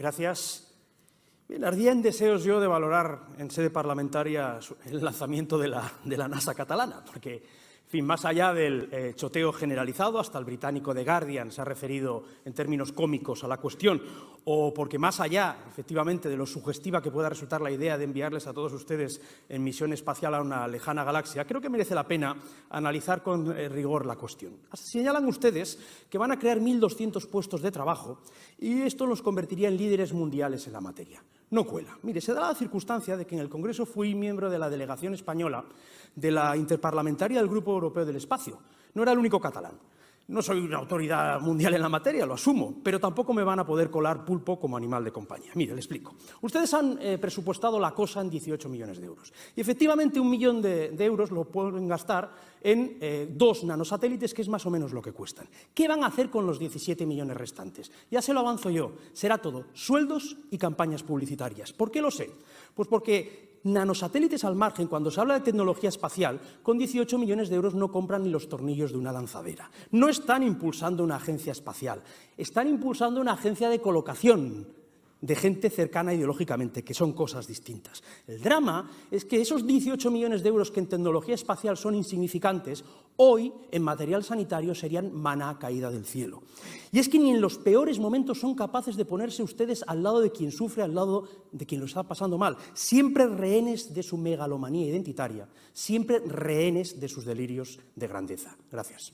Gracias. Bien, ardía en deseos yo de valorar en sede parlamentaria el lanzamiento de la, de la NASA catalana, porque más allá del eh, choteo generalizado, hasta el británico The Guardian se ha referido en términos cómicos a la cuestión, o porque más allá, efectivamente, de lo sugestiva que pueda resultar la idea de enviarles a todos ustedes en misión espacial a una lejana galaxia, creo que merece la pena analizar con eh, rigor la cuestión. Señalan ustedes que van a crear 1.200 puestos de trabajo y esto los convertiría en líderes mundiales en la materia no cuela. Mire, se da la circunstancia de que en el Congreso fui miembro de la delegación española de la interparlamentaria del Grupo Europeo del Espacio. No era el único catalán. No soy una autoridad mundial en la materia, lo asumo, pero tampoco me van a poder colar pulpo como animal de compañía. Mire, le explico. Ustedes han eh, presupuestado la cosa en 18 millones de euros. Y efectivamente, un millón de, euros lo pueden gastar en eh, dos nanosatélites, que es más o menos lo que cuestan. ¿Qué van a hacer con los 17 millones restantes? Ya se lo avanzo yo. Será todo sueldos y campañas publicitarias. ¿Por qué lo sé? Pues porque nanosatélites al margen, cuando se habla de tecnología espacial, con 18 millones de euros no compran ni los tornillos de una lanzadera. No están impulsando una agencia espacial, están impulsando una agencia de colocación de gente cercana ideológicamente, que son cosas distintas. El drama es que esos 18 millones de euros que en tecnología espacial son insignificantes, hoy en material sanitario serían maná caída del cielo. Y es que ni en los peores momentos son capaces de ponerse ustedes al lado de quien sufre, al lado de quien lo está pasando mal. Siempre rehenes de su megalomanía identitaria, siempre rehenes de sus delirios de grandeza. Gracias.